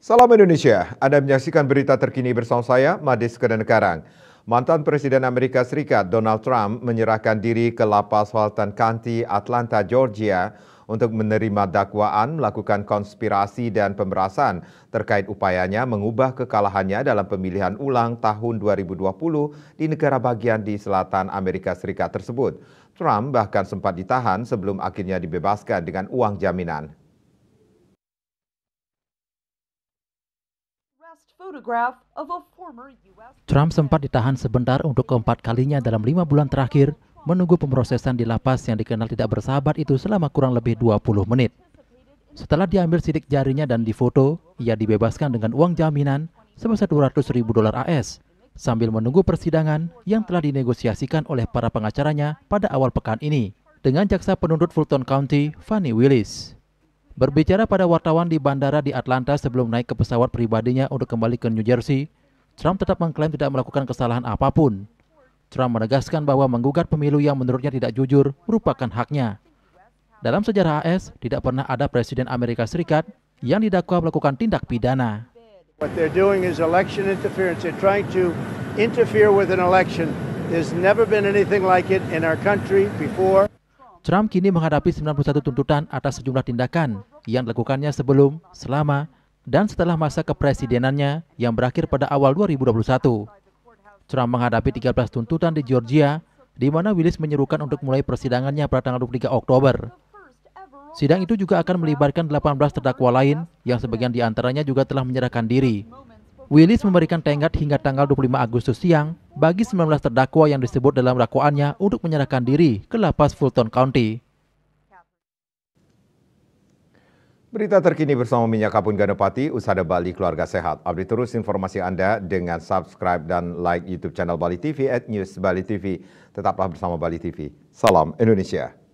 Salam Indonesia, Anda menyaksikan berita terkini bersama saya, Madis Kedenekarang. Mantan Presiden Amerika Serikat Donald Trump menyerahkan diri ke lapas Walton County, Atlanta, Georgia untuk menerima dakwaan melakukan konspirasi dan pemerasan terkait upayanya mengubah kekalahannya dalam pemilihan ulang tahun 2020 di negara bagian di selatan Amerika Serikat tersebut. Trump bahkan sempat ditahan sebelum akhirnya dibebaskan dengan uang jaminan. Trump sempat ditahan sebentar untuk keempat kalinya dalam lima bulan terakhir, menunggu pemrosesan di lapas yang dikenal tidak bersahabat itu selama kurang lebih 20 menit. Setelah diambil sidik jarinya dan difoto, ia dibebaskan dengan uang jaminan sebesar 200 ribu dolar AS, sambil menunggu persidangan yang telah dinegosiasikan oleh para pengacaranya pada awal pekan ini dengan jaksa penuntut Fulton County, Fanny Willis. Berbicara pada wartawan di bandara di Atlanta sebelum naik ke pesawat pribadinya untuk kembali ke New Jersey, Trump tetap mengklaim tidak melakukan kesalahan apapun. Trump menegaskan bahwa menggugat pemilu yang menurutnya tidak jujur merupakan haknya. Dalam sejarah AS, tidak pernah ada presiden Amerika Serikat yang didakwa melakukan tindak pidana. What they're doing is election interference. They're trying to interfere with an election. There's never been anything like it in our country before. Trump kini menghadapi 91 tuntutan atas sejumlah tindakan yang dilakukannya sebelum, selama, dan setelah masa kepresidenannya yang berakhir pada awal 2021. Trump menghadapi 13 tuntutan di Georgia, di mana Willis menyerukan untuk mulai persidangannya pada tanggal 23 Oktober. Sidang itu juga akan melibatkan 18 terdakwa lain yang sebagian diantaranya juga telah menyerahkan diri. Willis memberikan tenggat hingga tanggal 25 Agustus siang bagi 19 terdakwa yang disebut dalam dakwaannya untuk menyerahkan diri ke lapas Fulton County. Berita terkini bersama Minyak Kapun Ganopati Usada Bali Keluarga Sehat. Update terus informasi Anda dengan subscribe dan like YouTube channel Bali TV at News Bali TV. Tetaplah bersama Bali TV. Salam Indonesia.